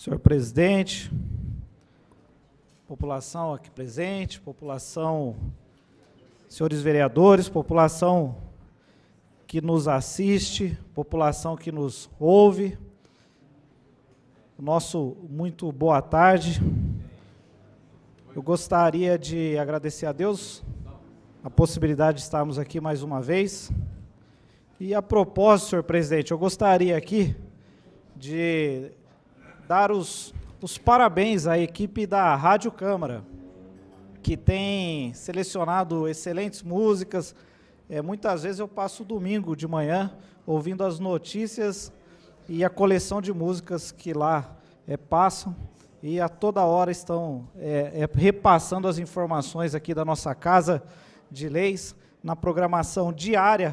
Senhor presidente, população aqui presente, população, senhores vereadores, população que nos assiste, população que nos ouve, nosso muito boa tarde. Eu gostaria de agradecer a Deus a possibilidade de estarmos aqui mais uma vez. E a propósito, senhor presidente, eu gostaria aqui de dar os, os parabéns à equipe da Rádio Câmara, que tem selecionado excelentes músicas. É, muitas vezes eu passo o domingo de manhã ouvindo as notícias e a coleção de músicas que lá é, passam e a toda hora estão é, é, repassando as informações aqui da nossa Casa de Leis na programação diária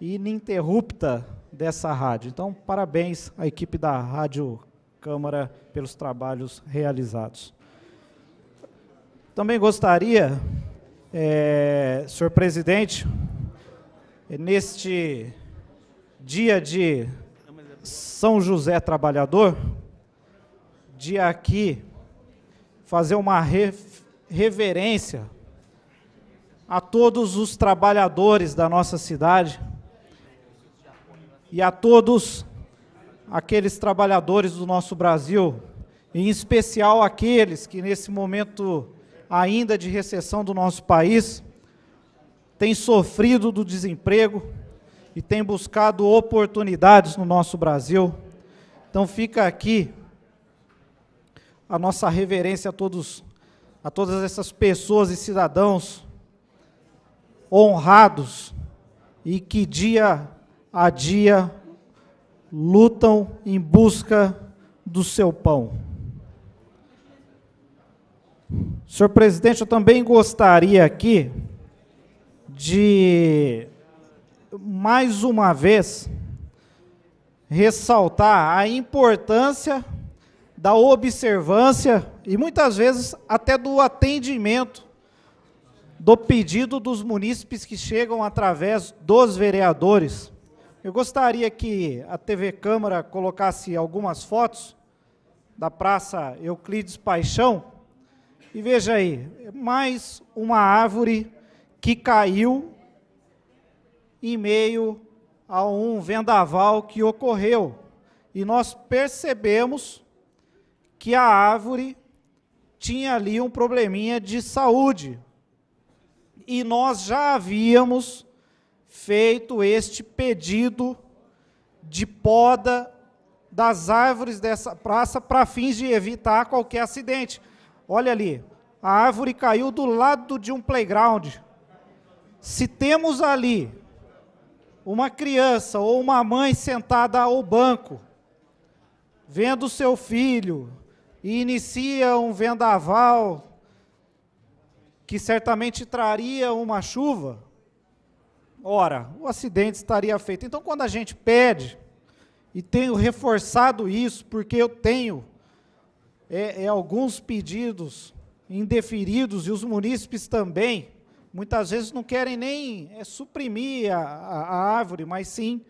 e ininterrupta dessa rádio. Então, parabéns à equipe da Rádio Câmara pelos trabalhos realizados. Também gostaria, é, senhor presidente, neste dia de São José Trabalhador, de aqui fazer uma reverência a todos os trabalhadores da nossa cidade e a todos aqueles trabalhadores do nosso Brasil, em especial aqueles que nesse momento ainda de recessão do nosso país têm sofrido do desemprego e têm buscado oportunidades no nosso Brasil. Então fica aqui a nossa reverência a todos a todas essas pessoas e cidadãos honrados e que dia a dia lutam em busca do seu pão. Senhor presidente, eu também gostaria aqui de, mais uma vez, ressaltar a importância da observância e muitas vezes até do atendimento do pedido dos munícipes que chegam através dos vereadores eu gostaria que a TV Câmara colocasse algumas fotos da Praça Euclides Paixão. E veja aí, mais uma árvore que caiu em meio a um vendaval que ocorreu. E nós percebemos que a árvore tinha ali um probleminha de saúde. E nós já havíamos feito este pedido de poda das árvores dessa praça para fins de evitar qualquer acidente. Olha ali, a árvore caiu do lado de um playground. Se temos ali uma criança ou uma mãe sentada ao banco, vendo seu filho, e inicia um vendaval que certamente traria uma chuva, Ora, o acidente estaria feito. Então, quando a gente pede, e tenho reforçado isso, porque eu tenho é, é, alguns pedidos indeferidos, e os munícipes também, muitas vezes não querem nem é, suprimir a, a, árvore, mas sim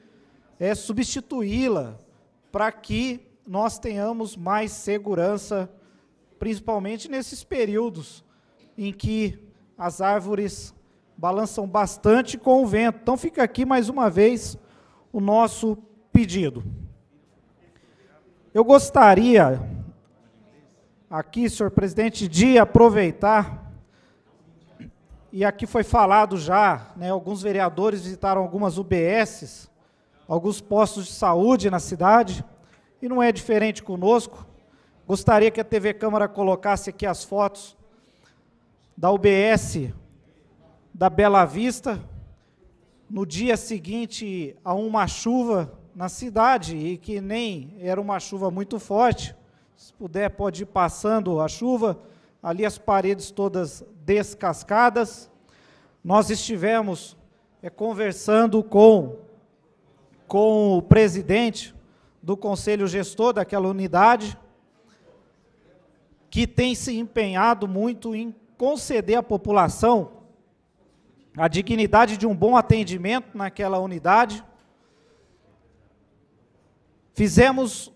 é, substituí-la, para que nós tenhamos mais segurança, principalmente nesses períodos em que as árvores balançam bastante com o vento. Então fica aqui mais uma vez o nosso pedido. Eu gostaria aqui, senhor presidente, de aproveitar e aqui foi falado já, né, alguns vereadores visitaram algumas UBSs, alguns postos de saúde na cidade, e não é diferente conosco. Gostaria que a TV Câmara colocasse aqui as fotos da UBS da Bela Vista, no dia seguinte a uma chuva na cidade, e que nem era uma chuva muito forte, se puder pode ir passando a chuva, ali as paredes todas descascadas. Nós estivemos é, conversando com, com o presidente do conselho gestor daquela unidade, que tem se empenhado muito em conceder à população a dignidade de um bom atendimento naquela unidade. Fizemos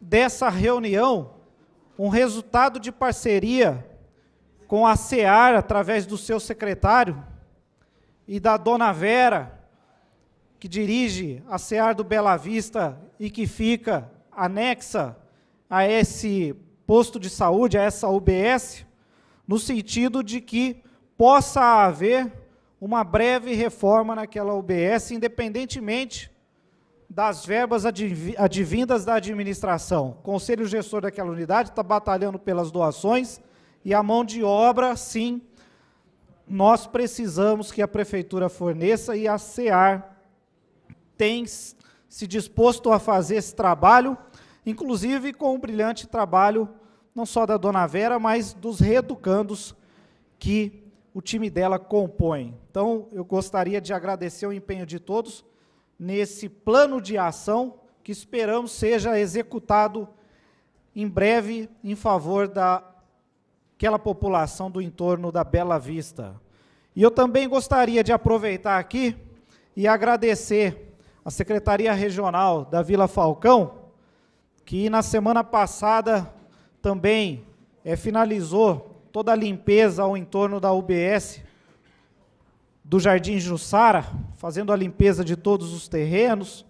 dessa reunião um resultado de parceria com a SEAR, através do seu secretário, e da dona Vera, que dirige a SEAR do Bela Vista e que fica anexa a esse posto de saúde, a essa UBS, no sentido de que possa haver uma breve reforma naquela UBS, independentemente das verbas advindas da administração. O conselho gestor daquela unidade está batalhando pelas doações e a mão de obra, sim, nós precisamos que a prefeitura forneça e a CEAR tem se disposto a fazer esse trabalho, inclusive com o brilhante trabalho não só da dona Vera, mas dos reeducandos que o time dela compõe. Então, eu gostaria de agradecer o empenho de todos nesse plano de ação que esperamos seja executado em breve em favor daquela população do entorno da Bela Vista. E eu também gostaria de aproveitar aqui e agradecer à Secretaria Regional da Vila Falcão, que na semana passada também é, finalizou toda a limpeza ao entorno da UBS do Jardim Jussara, fazendo a limpeza de todos os terrenos,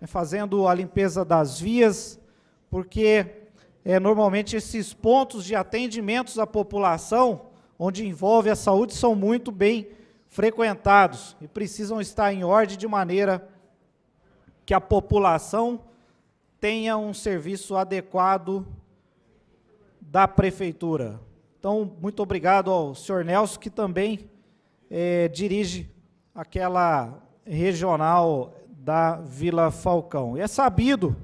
né, fazendo a limpeza das vias, porque é, normalmente esses pontos de atendimentos à população, onde envolve a saúde, são muito bem frequentados e precisam estar em ordem de maneira que a população tenha um serviço adequado da prefeitura. Então, muito obrigado ao senhor Nelson, que também é, dirige aquela regional da Vila Falcão. E é sabido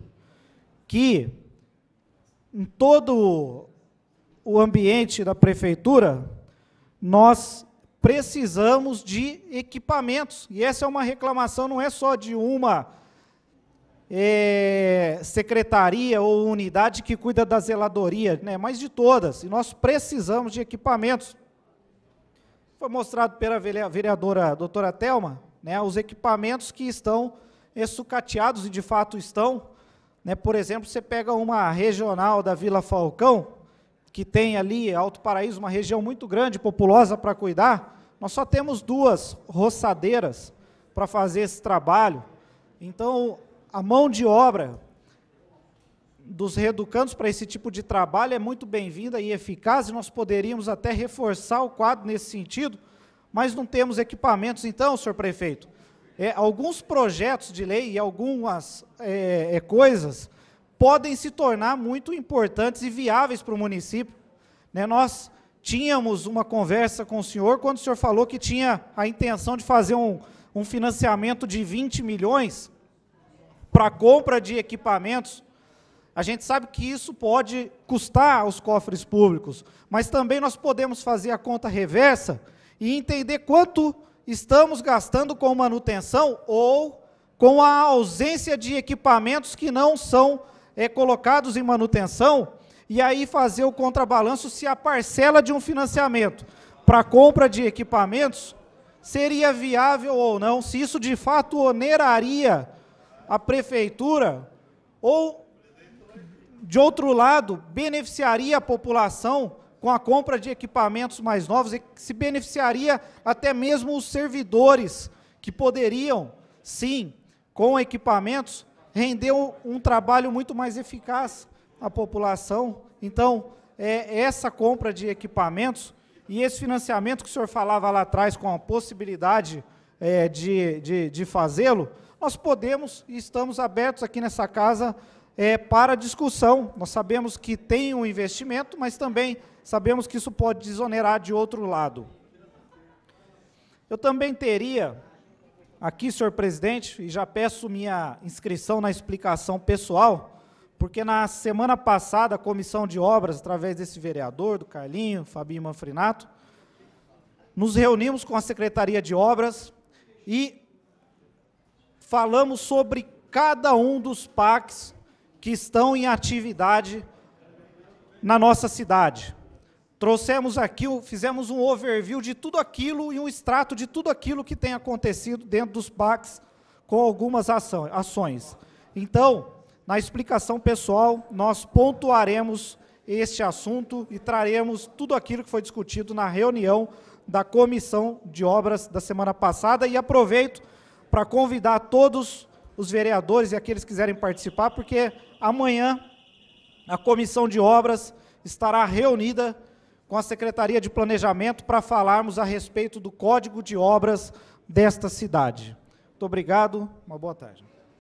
que em todo o ambiente da prefeitura, nós precisamos de equipamentos. E essa é uma reclamação, não é só de uma é, secretaria ou unidade que cuida da zeladoria, né, mas de todas. E nós precisamos de equipamentos. Foi mostrado pela vereadora doutora Telma, né, os equipamentos que estão sucateados e de fato estão. Né, por exemplo, você pega uma regional da Vila Falcão, que tem ali Alto Paraíso, uma região muito grande, populosa para cuidar. Nós só temos duas roçadeiras para fazer esse trabalho. Então, a mão de obra dos reeducandos para esse tipo de trabalho é muito bem-vinda e eficaz, e nós poderíamos até reforçar o quadro nesse sentido, mas não temos equipamentos, então, senhor prefeito. É, alguns projetos de lei e algumas é, é, coisas podem se tornar muito importantes e viáveis para o município. Né? Nós tínhamos uma conversa com o senhor quando o senhor falou que tinha a intenção de fazer um, um financiamento de 20 milhões para compra de equipamentos, a gente sabe que isso pode custar aos cofres públicos, mas também nós podemos fazer a conta reversa e entender quanto estamos gastando com manutenção ou com a ausência de equipamentos que não são é, colocados em manutenção, e aí fazer o contrabalanço se a parcela de um financiamento para compra de equipamentos seria viável ou não, se isso de fato oneraria a prefeitura ou, de outro lado, beneficiaria a população com a compra de equipamentos mais novos e se beneficiaria até mesmo os servidores que poderiam, sim, com equipamentos, render um, um trabalho muito mais eficaz à população. Então, é, essa compra de equipamentos e esse financiamento que o senhor falava lá atrás com a possibilidade é, de, de, de fazê-lo, nós podemos e estamos abertos aqui nessa casa é, para discussão. Nós sabemos que tem um investimento, mas também sabemos que isso pode desonerar de outro lado. Eu também teria aqui, senhor presidente, e já peço minha inscrição na explicação pessoal, porque na semana passada a comissão de obras, através desse vereador, do Carlinho, Fabinho Manfrinato, nos reunimos com a Secretaria de Obras e falamos sobre cada um dos PACs que estão em atividade na nossa cidade. Trouxemos aqui, fizemos um overview de tudo aquilo e um extrato de tudo aquilo que tem acontecido dentro dos PACs com algumas ações. Então, na explicação pessoal, nós pontuaremos este assunto e traremos tudo aquilo que foi discutido na reunião da Comissão de Obras da semana passada. E aproveito para convidar todos os vereadores e aqueles que quiserem participar, porque amanhã a comissão de obras estará reunida com a Secretaria de Planejamento para falarmos a respeito do Código de Obras desta cidade. Muito obrigado, uma boa tarde.